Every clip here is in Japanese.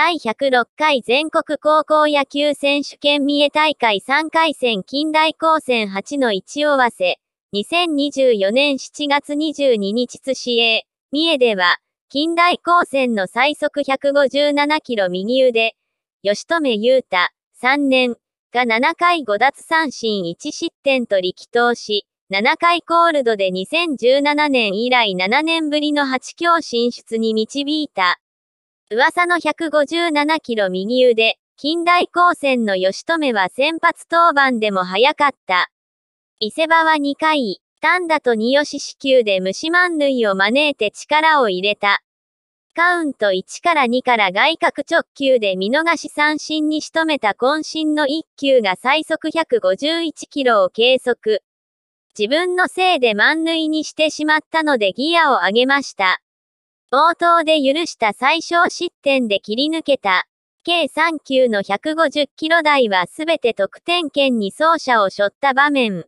第106回全国高校野球選手権三重大会3回戦近代高専8の一応わせ、2024年7月22日津市営、三重では、近代高専の最速157キロ右腕、吉留裕太、3年、が7回5奪三振1失点と力投し、7回コールドで2017年以来7年ぶりの8強進出に導いた。噂の157キロ右腕、近代高専の吉留は先発登板でも早かった。伊勢場は2回、単打と二吉支給で虫満塁を招いて力を入れた。カウント1から2から外角直球で見逃し三振に仕留めた渾身の1球が最速151キロを計測。自分のせいで満塁にしてしまったのでギアを上げました。冒頭で許した最小失点で切り抜けた。計3球の150キロ台はすべて得点圏に走者を背負った場面。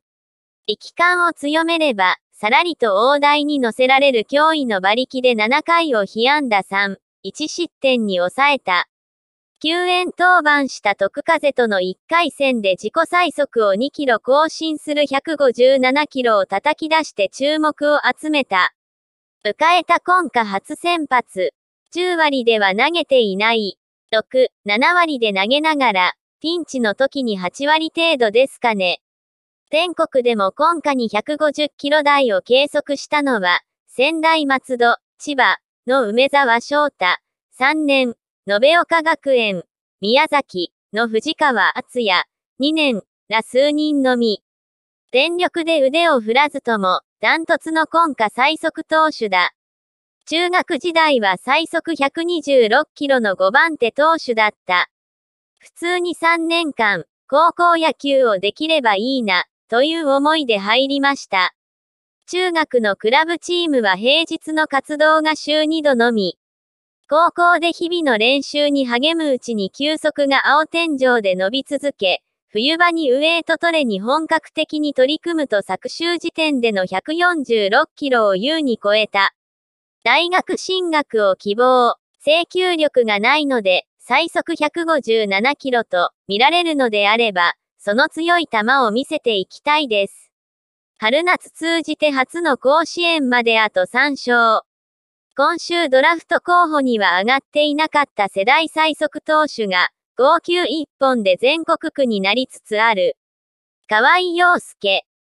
力感を強めれば、さらりと大台に乗せられる脅威の馬力で7回を被安打3、1失点に抑えた。救援登板した徳風との1回戦で自己最速を2キロ更新する157キロを叩き出して注目を集めた。迎えた今夏初先発。10割では投げていない。6、7割で投げながら、ピンチの時に8割程度ですかね。全国でも今夏に150キロ台を計測したのは、仙台松戸、千葉の梅沢翔太、3年、延岡学園、宮崎の藤川敦也、2年ら数人のみ。全力で腕を振らずとも、ダントツの今夏最速投手だ。中学時代は最速126キロの5番手投手だった。普通に3年間、高校野球をできればいいな、という思いで入りました。中学のクラブチームは平日の活動が週2度のみ。高校で日々の練習に励むうちに球速が青天井で伸び続け、冬場にウエイトトレに本格的に取り組むと昨週時点での146キロを優に超えた。大学進学を希望。請求力がないので、最速157キロと見られるのであれば、その強い球を見せていきたいです。春夏通じて初の甲子園まであと3勝。今週ドラフト候補には上がっていなかった世代最速投手が、号泣一本で全国区になりつつある。河合陽介